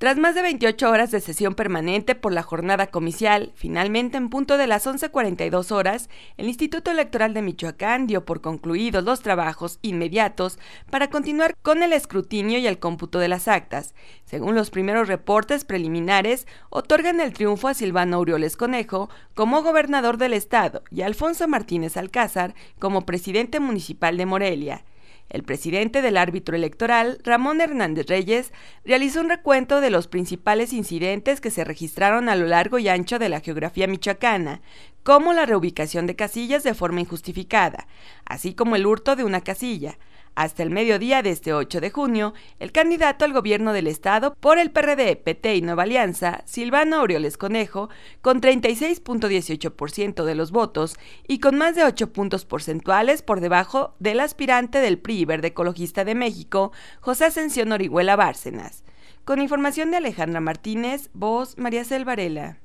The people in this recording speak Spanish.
Tras más de 28 horas de sesión permanente por la jornada comicial, finalmente en punto de las 11.42 horas, el Instituto Electoral de Michoacán dio por concluidos los trabajos inmediatos para continuar con el escrutinio y el cómputo de las actas. Según los primeros reportes preliminares, otorgan el triunfo a Silvano Aureoles Conejo como gobernador del estado y a Alfonso Martínez Alcázar como presidente municipal de Morelia. El presidente del árbitro electoral, Ramón Hernández Reyes, realizó un recuento de los principales incidentes que se registraron a lo largo y ancho de la geografía michoacana, como la reubicación de casillas de forma injustificada, así como el hurto de una casilla, hasta el mediodía de este 8 de junio, el candidato al gobierno del Estado por el PRD, PT y Nueva Alianza, Silvano Aureoles Conejo, con 36.18% de los votos y con más de 8 puntos porcentuales por debajo del aspirante del PRI Verde Ecologista de México, José Ascensión Orihuela Bárcenas. Con información de Alejandra Martínez, voz María Selvarela.